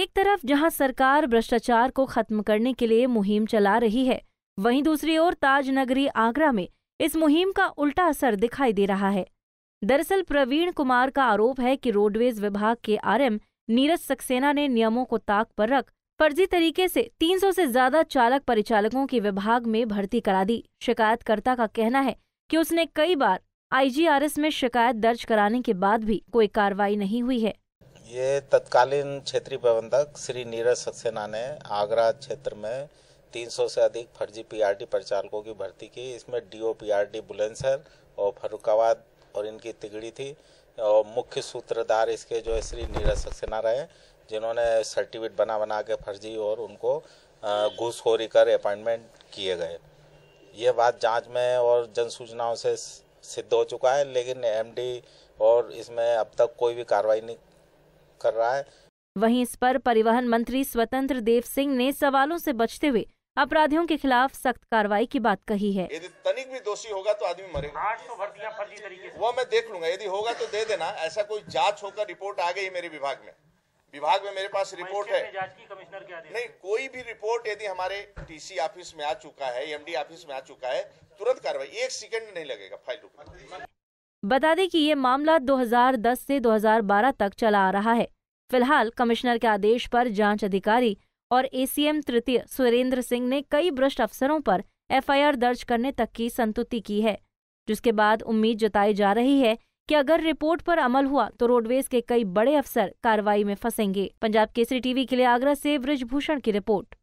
एक तरफ जहां सरकार भ्रष्टाचार को खत्म करने के लिए मुहिम चला रही है वहीं दूसरी ओर ताज नगरी आगरा में इस मुहिम का उल्टा असर दिखाई दे रहा है दरअसल प्रवीण कुमार का आरोप है कि रोडवेज विभाग के आरएम नीरज सक्सेना ने नियमों को ताक पर रख फर्जी तरीके से 300 से ज्यादा चालक परिचालकों की विभाग में भर्ती करा दी शिकायतकर्ता का कहना है कि उसने कई बार आईजीआरएस में शिकायत दर्ज कराने के बाद भी कोई कार्रवाई नहीं हुई है ये तत्कालीन क्षेत्रीय प्रबंधक श्री नीरज सक्सेना ने आगरा क्षेत्र में 300 से अधिक फर्जी पीआरडी परिचालकों की भर्ती की इसमें डीओ पीआरडी बुलेंसर और फरुखाबाद और इनकी तिगड़ी थी और मुख्य सूत्रधार इसके जो है श्री नीरज सक्सेना रहे जिन्होंने सर्टिफिकेट बना बना के फर्जी और उनको घूसखोरी कर अपॉइंटमेंट किए गए ये बात जांच में और जन सूचनाओं से सिद्ध हो चुका है लेकिन एमडी और इसमें अब तक कोई भी कार्रवाई नहीं कर रहा है वहीं इस पर परिवहन मंत्री स्वतंत्र देव सिंह ने सवालों से बचते हुए अपराधियों के खिलाफ सख्त कार्रवाई की बात कही है यदि तनिक भी दोषी होगा तो आदमी मरेगा तो फर्जी तरीके से वो मैं देख लूंगा यदि होगा तो दे देना ऐसा कोई जांच होकर रिपोर्ट आ गई मेरे विभाग में विभाग में मेरे पास रिपोर्ट है कमिश्नर नहीं कोई भी रिपोर्ट यदि हमारे टीसी ऑफिस में आ चुका है एमडी ऑफिस में आ चुका है तुरंत कार्रवाई एक सेकंड नहीं लगेगा फाइल रुकना बता दें कि ये मामला 2010 से 2012 तक चला आ रहा है फिलहाल कमिश्नर के आदेश पर जांच अधिकारी और एसीएम तृतीय सुरेंद्र सिंह ने कई भ्रष्ट अफसरों पर एफआईआर दर्ज करने तक की संतुति की है जिसके बाद उम्मीद जताई जा रही है कि अगर रिपोर्ट पर अमल हुआ तो रोडवेज के कई बड़े अफसर कार्रवाई में फंसेंगे पंजाब केसरी टीवी के लिए आगरा से ब्रजभूषण की रिपोर्ट